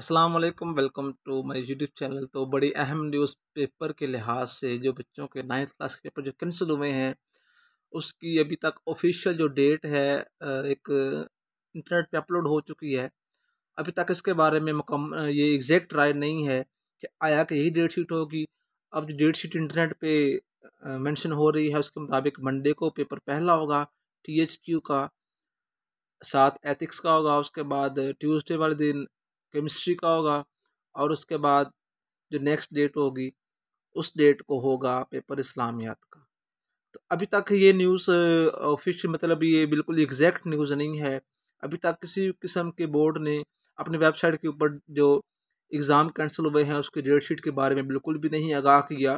अस्सलाम वालेकुम welcome to my YouTube channel तो बड़ी अहम न्यूज़ पेपर के लिहाज से जो बच्चों के नाइन्थ क्लास के पेपर जो कैंसिल हुए हैं उसकी अभी तक ऑफिशियल जो डेट है एक इंटरनेट पे अपलोड हो चुकी है अभी तक इसके बारे में मकम ये एग्जैक्ट राय नहीं है कि आया कि यही डेट शीट होगी अब जो डेट शीट इंटरनेट पर मैंशन हो रही है उसके मुताबिक मंडे को पेपर पहला होगा टी का साथ एथिक्स का होगा उसके बाद ट्यूसडे वाले दिन केमिस्ट्री का होगा और उसके बाद जो नेक्स्ट डेट होगी उस डेट को होगा पेपर इस्लामियात का तो अभी तक ये न्यूज़ ऑफिशियल मतलब ये बिल्कुल एग्जैक्ट न्यूज़ नहीं है अभी तक किसी किस्म के बोर्ड ने अपनी वेबसाइट के ऊपर जो एग्ज़ाम कैंसिल हुए हैं उसके डेट शीट के बारे में बिल्कुल भी नहीं आगाह किया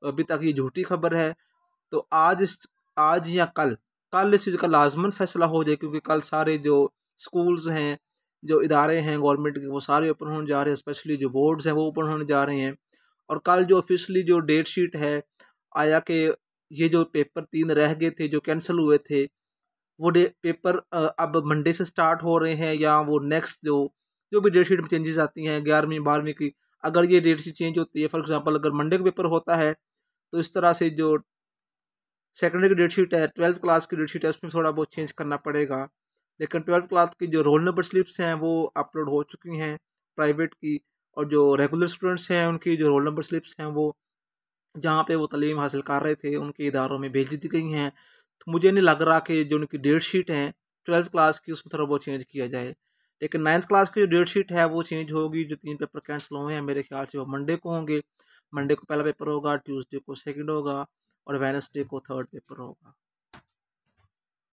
तो अभी तक ये झूठी खबर है तो आज इस आज या कल कल इस चीज़ का लाजमन फैसला हो जाए क्योंकि कल सारे जो स्कूल्स हैं जो इदारे हैं गवर्नमेंट के वो सारे ओपन होने जा रहे हैं स्पेशली जो बोर्ड्स हैं वो ओपन होने जा रहे हैं और कल जो ऑफिशली जो डेट शीट है आया कि ये जो पेपर तीन रह गए थे जो कैंसिल हुए थे वो डे पेपर अब मंडे से स्टार्ट हो रहे हैं या वो नेक्स्ट जो जो भी डेट शीट में चेंजेस आती हैं ग्यारहवीं बारहवीं की अगर ये डेट शीट चेंज होती है फॉर एग्जांपल अगर मंडे का पेपर होता है तो इस तरह से जो सेकेंडरी की डेट शीट है ट्वेल्थ क्लास की डेट शीट है उसमें थोड़ा बहुत चेंज करना पड़ेगा लेकिन ट्वेल्थ क्लास की जो रोल नंबर स्लिप्स हैं वो अपलोड हो चुकी हैं प्राइवेट की और जो रेगुलर स्टूडेंट्स हैं उनकी जो रोल नंबर स्लिप्स हैं वो जहाँ पे वो तलीम हासिल कर रहे थे उनके इदारों में भेज दी गई हैं तो मुझे नहीं लग रहा कि जो उनकी डेट शीट हैं ट्वेल्थ क्लास की उसमें थोड़ा बहुत चेंज किया जाए लेकिन नाइन्थ क्लास की जो डेट शीट है वो चेंज होगी जो तीन पेपर कैंसिल हुए हैं मेरे ख्याल से वो मंडे को होंगे मंडे को पहला पेपर होगा ट्यूसडे को सेकेंड होगा और वेनसडे को थर्ड पेपर होगा